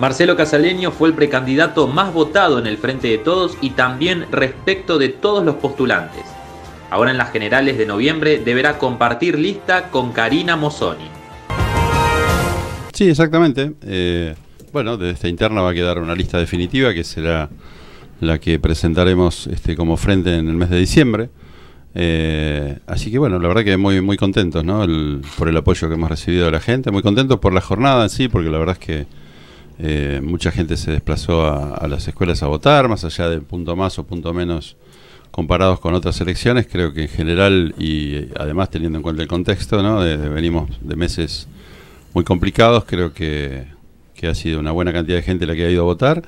Marcelo Casaleño fue el precandidato más votado en el Frente de Todos y también respecto de todos los postulantes. Ahora en las generales de noviembre deberá compartir lista con Karina Mosoni. Sí, exactamente. Eh, bueno, desde esta interna va a quedar una lista definitiva que será la que presentaremos este, como frente en el mes de diciembre. Eh, así que bueno, la verdad que muy, muy contentos ¿no? por el apoyo que hemos recibido de la gente, muy contentos por la jornada en sí, porque la verdad es que eh, mucha gente se desplazó a, las escuelas a votar, más allá de punto más o punto menos comparados con otras elecciones, creo que en general y eh, además teniendo en cuenta el contexto, ¿no? Eh, venimos de meses muy complicados, creo que, ha sido una buena cantidad de gente la que ha ido a votar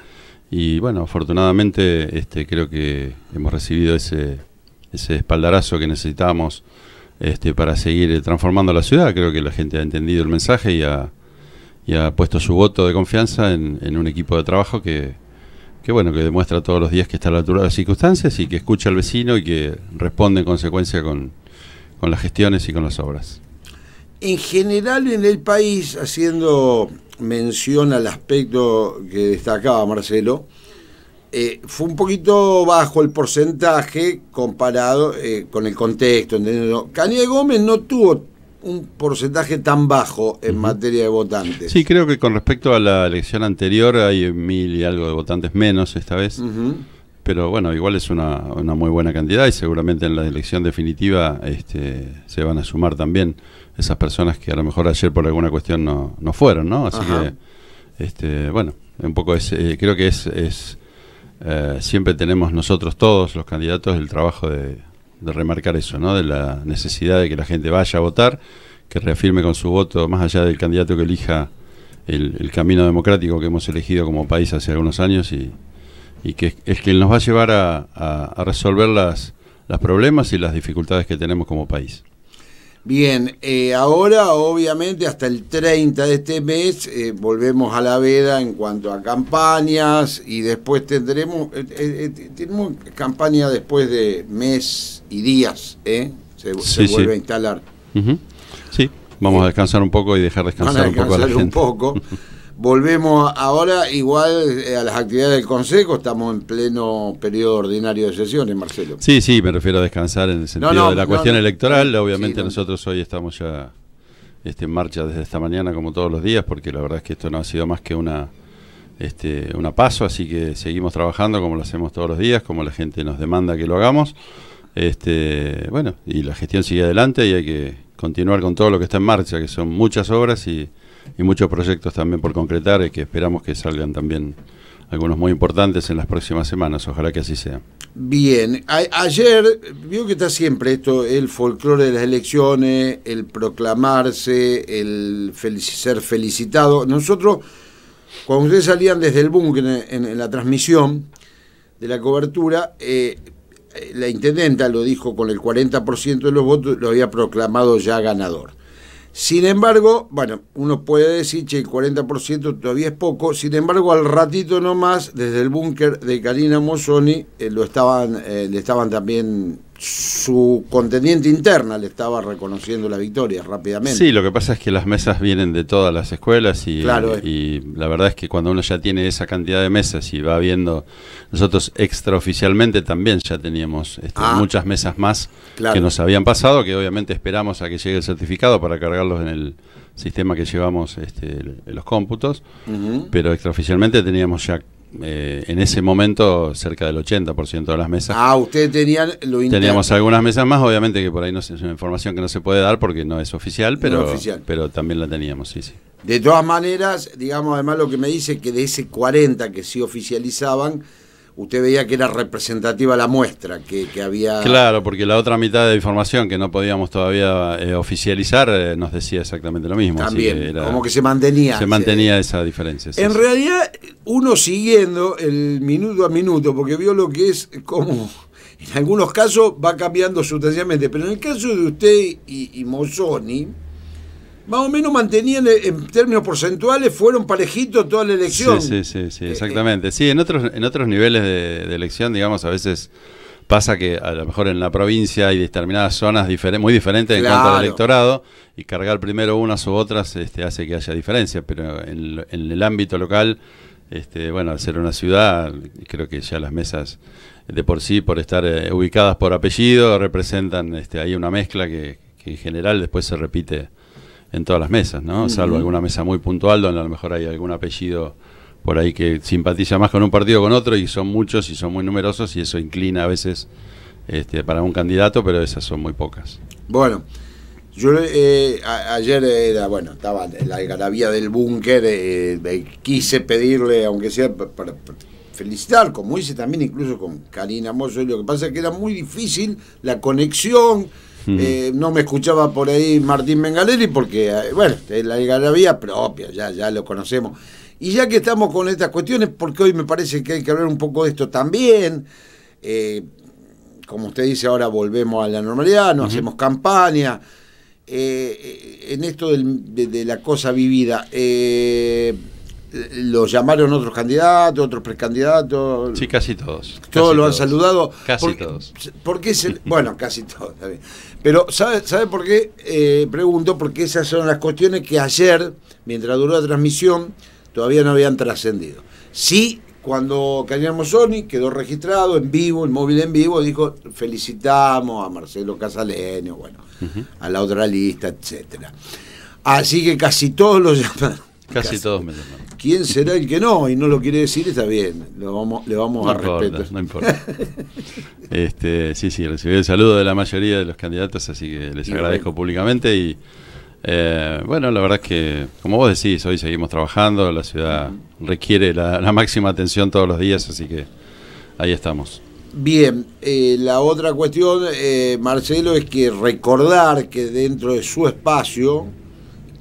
y bueno, afortunadamente este, creo que hemos recibido ese, espaldarazo que necesitábamos este, para seguir transformando la ciudad, creo que la gente ha entendido el mensaje y ha y ha puesto su voto de confianza en, un equipo de trabajo que, bueno, que demuestra todos los días que está a la altura de las circunstancias y que escucha al vecino y que responde en consecuencia con, las gestiones y con las obras. En general en el país, haciendo mención al aspecto que destacaba Marcelo, eh, fue un poquito bajo el porcentaje comparado eh, con el contexto. ¿entendido? Gómez no tuvo un porcentaje tan bajo en materia de votantes. Sí, creo que con respecto a la elección anterior hay mil y algo de votantes menos esta vez. Pero bueno, igual es una, una, muy buena cantidad y seguramente en la elección definitiva este, se van a sumar también esas personas que a lo mejor ayer por alguna cuestión no, no fueron, ¿no? Así que, este, bueno, un poco eh, creo que es, es eh, siempre tenemos nosotros todos los candidatos el trabajo de de remarcar eso, ¿no? de la necesidad de que la gente vaya a votar, que reafirme con su voto, más allá del candidato que elija el, camino democrático que hemos elegido como país hace algunos años y, que es que nos va a llevar a, resolver las, los problemas y las dificultades que tenemos como país. Bien, eh, ahora obviamente hasta el 30 de este mes eh, volvemos a la veda en cuanto a campañas y después tendremos, eh, eh, tenemos campaña después de mes y días, ¿eh? Se, vuelve a instalar. Sí, vamos a descansar un poco y dejar descansar, un poco a la Un poco. Volvemos ahora igual eh, a las actividades del Consejo, estamos en pleno periodo ordinario de sesiones, Marcelo. Sí, sí, me refiero a descansar en el sentido de la cuestión electoral, obviamente nosotros hoy estamos ya este, en marcha desde esta mañana como todos los días, porque la verdad es que esto no ha sido más que una, este, una paso, así que seguimos trabajando como lo hacemos todos los días, como la gente nos demanda que lo hagamos. Este, bueno, y la gestión sigue adelante y hay que continuar con todo lo que está en marcha, que son muchas obras y y muchos proyectos también por concretar que esperamos que salgan también algunos muy importantes en las próximas semanas, ojalá que así sea. Bien, ayer, vio que está siempre esto, el folclore de las elecciones, el proclamarse, el ser felicitado. Nosotros, cuando ustedes salían desde el búnker en, la transmisión de la cobertura, eh, la intendenta lo dijo con el 40% de los votos, lo había proclamado ya ganador. Sin embargo, bueno, uno puede decir que el 40% todavía es poco, sin embargo, al ratito nomás, desde el búnker de Karina Mosoni, eh, lo estaban, eh, le estaban también su contendiente interna le estaba reconociendo la victoria rápidamente. Sí, lo que pasa es que las mesas vienen de todas las escuelas y, eh. y la verdad es que cuando uno ya tiene esa cantidad de mesas y va viendo, nosotros extraoficialmente también ya teníamos este, ah. muchas mesas más que nos habían pasado, que obviamente esperamos a que llegue el certificado para cargarlos en el sistema que llevamos este, los cómputos, pero extraoficialmente teníamos ya eh, en ese momento cerca del 80% de las mesas. Ah, ustedes tenían Teníamos algunas mesas más, obviamente que por ahí no es una información que no se puede dar porque no es oficial, pero, oficial. pero también la teníamos, sí, sí. De todas maneras, digamos, además lo que me dice es que de ese 40 que sí oficializaban, usted veía que era representativa la muestra que, había... Claro, porque la otra mitad de información que no podíamos todavía eh, oficializar eh, nos decía exactamente lo mismo. También, como que se mantenía. Se mantenía esa diferencia. en realidad, uno siguiendo el minuto a minuto, porque vio lo que es como... En algunos casos va cambiando sustancialmente, pero en el caso de usted y, y más o menos mantenían eh, en términos porcentuales, fueron parejitos toda la elección. Sí, sí, sí, eh, eh. exactamente. Sí, en otros, en otros niveles de, elección, digamos, a veces pasa que a lo mejor en la provincia hay determinadas zonas muy diferentes en cuanto al electorado y cargar primero unas u otras este, hace que haya diferencia, pero en, el ámbito local, este, bueno, al ser una ciudad, creo que ya las mesas de por sí, por estar ubicadas por apellido, representan este, ahí una mezcla que en general después se repite en todas las mesas, ¿no? Salvo alguna mesa muy puntual donde a lo mejor hay algún apellido por ahí que simpatiza más con un partido que con otro y son muchos y son muy numerosos y eso inclina a veces este, para un candidato, pero esas son muy pocas. Bueno, yo eh, ayer era, bueno, estaba en la algarabía del búnker, eh, eh, quise pedirle, aunque sea para, felicitar, como hice también incluso con Karina Mozo, lo que pasa es que era muy difícil la conexión Mm. Eh, no me escuchaba por ahí Martín Mengaleri porque, eh, bueno, la algarabía propia, ya, ya lo conocemos. Y ya que estamos con estas cuestiones, porque hoy me parece que hay que hablar un poco de esto también. Eh, como usted dice, ahora volvemos a la normalidad, no hacemos campaña. en esto de, la cosa vivida, lo llamaron otros candidatos, otros precandidatos. Sí, casi todos. Todos lo han saludado. Casi todos. Porque bueno, casi todos también. Pero, ¿sabe, sabe por qué? Eh, pregunto, porque esas son las cuestiones que ayer, mientras duró la transmisión, todavía no habían trascendido. Sí, cuando Cañamos Sony quedó registrado en vivo, el móvil en vivo, dijo felicitamos a Marcelo Casaleño, bueno, a la otra lista, etcétera. Así que casi todos los llamaron Casi, todos me llaman. ¿Quién será el que no? Y no lo quiere decir, está bien. Lo vamos, le vamos a importa, respeto. No importa. este, sí, sí, recibí el saludo de la mayoría de los candidatos, así que les agradezco públicamente. Y eh, bueno, la verdad es que, como vos decís, hoy seguimos trabajando. La ciudad requiere la, máxima atención todos los días, así que ahí estamos. Bien, eh, la otra cuestión, eh, Marcelo, es que recordar que dentro de su espacio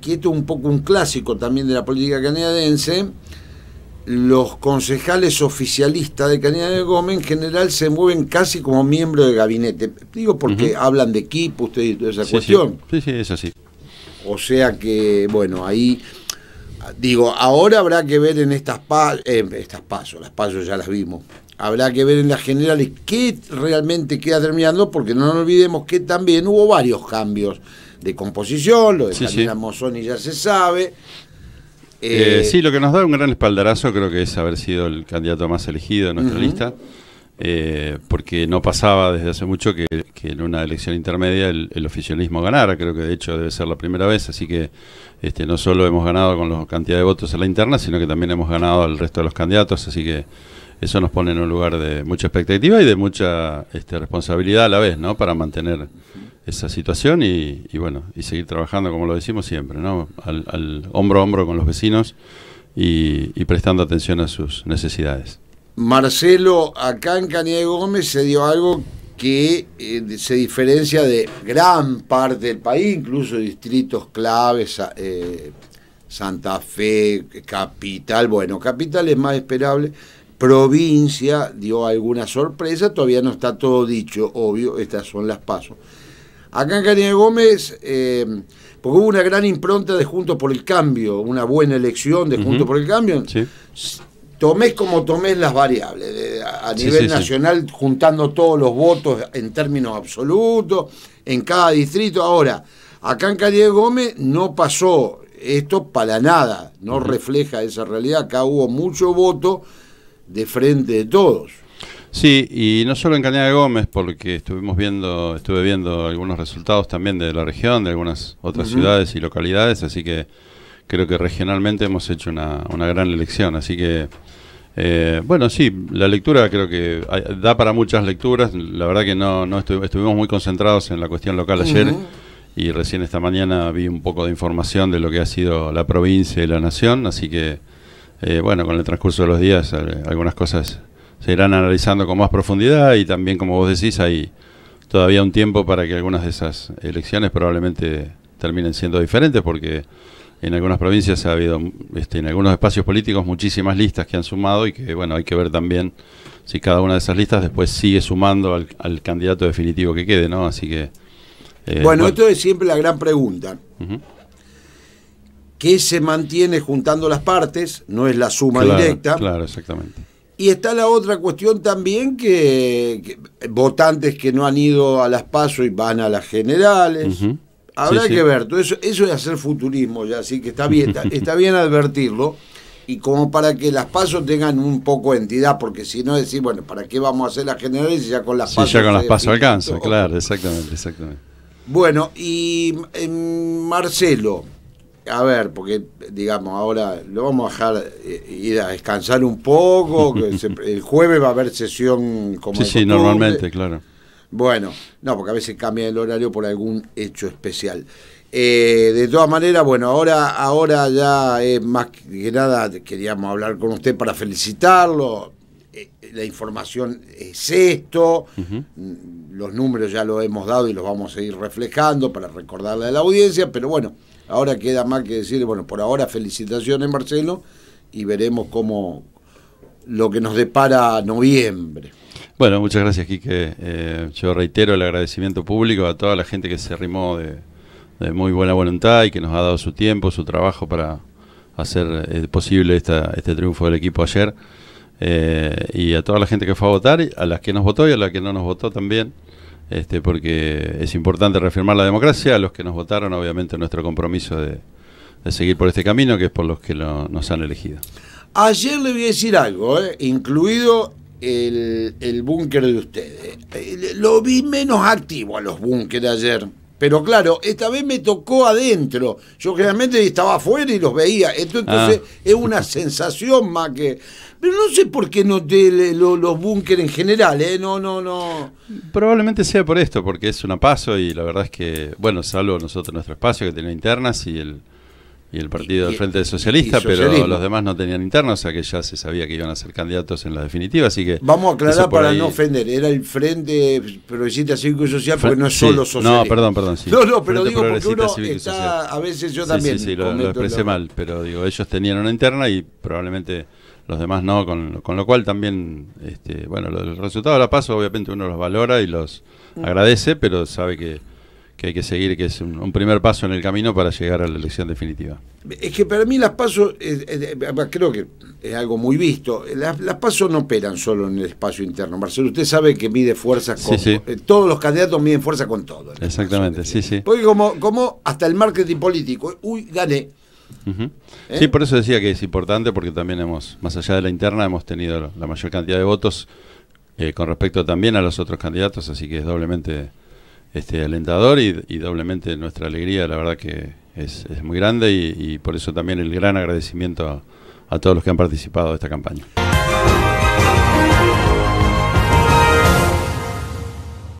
que es un poco un clásico también de la política canadiense, los concejales oficialistas de Canadá de Gómez en general se mueven casi como miembros de gabinete. Digo porque hablan de equipo, usted y toda esa cuestión. Sí. sí, es así. O sea que, bueno, ahí. Digo, ahora habrá que ver en estas, estas pasos, las pasos ya las vimos. Habrá que ver en las generales qué realmente queda terminando, porque no nos olvidemos que también hubo varios cambios de composición, lo de sí, ya se sabe. Eh, eh, sí, lo que nos da un gran espaldarazo creo que es haber sido el candidato más elegido en nuestra lista. Eh, porque no pasaba desde hace mucho que, en una elección intermedia el, oficialismo ganara, creo que de hecho debe ser la primera vez, así que este, no solo hemos ganado con la cantidad de votos en la interna, sino que también hemos ganado al resto de los candidatos, así que eso nos pone en un lugar de mucha expectativa y de mucha este, responsabilidad a la vez, ¿no? Para mantener esa situación y, bueno, y seguir trabajando como lo decimos siempre, ¿no? Al, hombro a hombro con los vecinos y, prestando atención a sus necesidades. Marcelo, acá en Caniego Gómez se dio algo que eh, se diferencia de gran parte del país, incluso distritos claves, eh, Santa Fe, Capital, bueno, Capital es más esperable, provincia dio alguna sorpresa, todavía no está todo dicho, obvio, estas son las pasos Acá en Karina Gómez, eh, porque hubo una gran impronta de Juntos por el Cambio, una buena elección de Juntos por el Cambio. Sí. Tomés como tomés las variables, a nivel nacional juntando todos los votos en términos absolutos, en cada distrito. Ahora, acá en Calle Gómez no pasó esto para nada, no refleja esa realidad. Acá hubo mucho voto de frente de todos. Sí, y no solo en Cañada de Gómez, porque estuvimos viendo, estuve viendo algunos resultados también de la región, de algunas otras ciudades y localidades, así que creo que regionalmente hemos hecho una, gran elección, así que eh, bueno, sí, la lectura creo que da para muchas lecturas, la verdad que no, no estuvimos muy concentrados en la cuestión local ayer y recién esta mañana vi un poco de información de lo que ha sido la provincia y la nación, así que eh, bueno, con el transcurso de los días eh, algunas cosas se irán analizando con más profundidad y también, como vos decís, hay todavía un tiempo para que algunas de esas elecciones probablemente terminen siendo diferentes porque en algunas provincias ha habido, este, en algunos espacios políticos, muchísimas listas que han sumado y que, bueno, hay que ver también si cada una de esas listas después sigue sumando al, candidato definitivo que quede, ¿no? Así que... Eh, bueno, esto es siempre la gran pregunta. ¿Qué se mantiene juntando las partes? No es la suma directa. Claro, exactamente. Y está la otra cuestión también que, votantes que no han ido a las PASO y van a las generales. Habrá que ver, todo eso, eso es hacer futurismo ya, así que está bien, está, bien advertirlo y como para que las pasos tengan un poco de entidad, porque si no decir, bueno, ¿para qué vamos a hacer las generales si ya con las pasos? Si ya con las pasos alcanza, claro, exactamente, exactamente. Bueno, y em, Marcelo, a ver, porque digamos, ahora lo vamos a dejar eh, ir a descansar un poco, el jueves va a haber sesión como... Sí, sí, normalmente, claro. Bueno, no, porque a veces cambia el horario por algún hecho especial. Eh, de todas maneras, bueno, ahora, ahora ya es más que nada queríamos hablar con usted para felicitarlo. Eh, la información es esto, mm, los números ya los hemos dado y los vamos a ir reflejando para recordarle a la audiencia, pero bueno, Ahora queda más que decir, bueno, por ahora felicitaciones Marcelo y veremos cómo lo que nos depara noviembre. Bueno, muchas gracias Quique. Eh, yo reitero el agradecimiento público a toda la gente que se arrimó de, muy buena voluntad y que nos ha dado su tiempo, su trabajo para hacer eh, posible este triunfo del equipo ayer. Eh, y a toda la gente que fue a votar, a las que nos votó y a las que no nos votó también este, porque es importante reafirmar la democracia, a los que nos votaron, obviamente, nuestro compromiso de, seguir por este camino, que es por los que nos han elegido. Ayer le voy a decir algo, eh, incluido el, el búnker de ustedes. Eh, lo vi menos activo a los búnkeres ayer. Pero claro, esta vez me tocó adentro. Yo generalmente estaba afuera y los veía. entonces ah. es una sensación más que. Pero no sé por qué no te los búnkeres en general, ¿eh? No, no, no. Probablemente sea por esto, porque es una paso y la verdad es que, bueno, salvo nosotros nuestro espacio que tiene internas y el, y el partido del Frente Socialista, pero los demás no tenían internos, o sea que ya se sabía que iban a ser candidatos en la definitiva, así que... Vamos a aclarar para no ofender, era el Frente Progresista Cívico y Social, porque no es solo social. No, perdón, perdón, sí. No, no, pero digo porque uno está, a veces yo también... Sí, sí, lo, expresé mal, pero digo, ellos tenían una interna y probablemente los demás no, con, con lo cual también, este, bueno, el resultado de la PASO obviamente uno los valora y los mm. agradece, pero sabe que que hay que seguir, que es un, primer paso en el camino para llegar a la elección definitiva. Es que para mí las pasos, eh, eh, eh, creo que es algo muy visto, las, pasos no operan solo en el espacio interno. Marcelo, usted sabe que mide fuerza con... todos los candidatos miden fuerza con todo. Exactamente, sí, sí. Porque como, como hasta el marketing político, uy, gané. Sí, por eso decía que es importante porque también hemos, más allá de la interna, hemos tenido la mayor cantidad de votos con respecto también a los otros candidatos, así que es doblemente este, alentador y, doblemente nuestra alegría, la verdad que es, muy grande y, por eso también el gran agradecimiento a, a todos los que han participado de esta campaña.